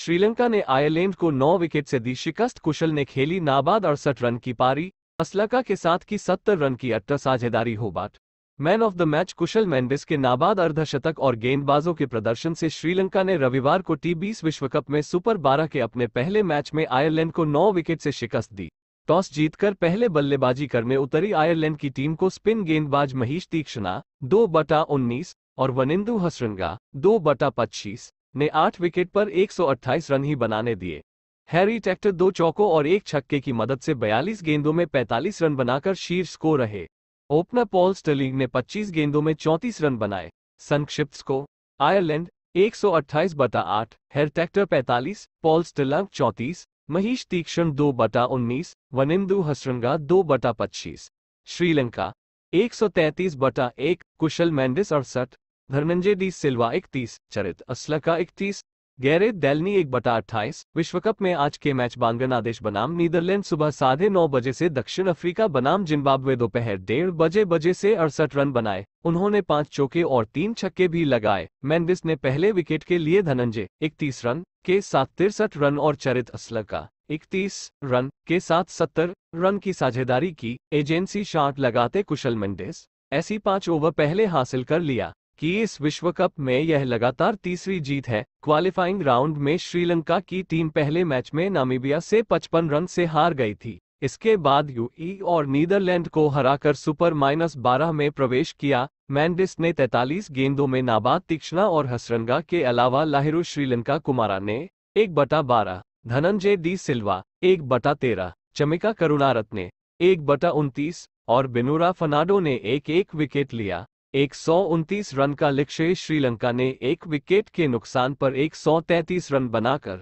श्रीलंका ने आयरलैंड को 9 विकेट से दी शिकस्त कुशल ने खेली नाबाद अड़सठ रन की पारी असलका के साथ की 70 रन की अट्ट साझेदारी हो बाट man of the match Kusal Mendis के नाबाद अर्धशतक और गेंदबाजों के प्रदर्शन से श्रीलंका ने रविवार को टी बीस विश्व कप में सुपर बारह के अपने पहले मैच में आयरलैंड को नौ विकेट से शिकस्त दी टॉस जीतकर पहले बल्लेबाजी करने उतरी आयरलैंड की टीम को स्पिन गेंदबाज महेश तीक्ष्णा दो बटा उन्नीस और वनिंदु हसरंगा दो बटा पच्चीस ने आठ विकेट पर 128 रन ही बनाने दिए हैरी टैक्टर दो चौकों और एक छक्के की मदद से 42 गेंदों में 45 रन बनाकर शीर्ष स्कोर रहे ओपनर पॉल स्टलिंग ने 25 गेंदों में 34 रन बनाए संक्षिप्त को आयरलैंड 128 बटा आठ हेर टैक्टर पैंतालीस पॉल स्टलंग चौंतीस महेश तीक्षण दो बटा उन्नीस वनिंदु हसरंगा दो बटा पच्चीस श्रीलंका 133 बटा एक कुशल मैंडिस अड़सठ धर्मंजय डी सिल्वा इकतीस चरित असलका इकतीस गैरे दैलनी एक बटा अट्ठाईस विश्व कप में आज के मैच बांग्लादेश बनाम नीदरलैंड सुबह साढ़े नौ बजे से दक्षिण अफ्रीका बनाम जिम्बाब्वे दोपहर डेढ़ बजे बजे से अड़सठ रन बनाए उन्होंने पांच चौके और तीन छक्के भी लगाए मैंडिस ने पहले विकेट के लिए धनंजय इकतीस रन के साथ तिरसठ रन और चरित असलका इकतीस रन के साथ सत्तर रन की साझेदारी की एजेंसी शार्ट लगाते कुशल मेंडिस ऐसी पांच ओवर पहले हासिल कर लिया कि इस विश्व कप में यह लगातार तीसरी जीत है क्वालिफाइंग राउंड में श्रीलंका की टीम पहले मैच में नामीबिया से 55 रन से हार गई थी इसके बाद यूई और नीदरलैंड को हराकर सुपर माइनस बारह में प्रवेश किया मैंडिस ने 43 गेंदों में नाबाद तीक्ष्णा और हसरंगा के अलावा लाहिरू श्रीलंका कुमारा ने एक बटा बारह धनंजय डी सिल्वा एक बटा तेरह चमिका करुणारत ने एक बटा उनतीस और बिनुरा फनाडो ने एक एक विकेट लिया एक रन का लक्ष्य श्रीलंका ने एक विकेट के नुकसान पर 133 रन बनाकर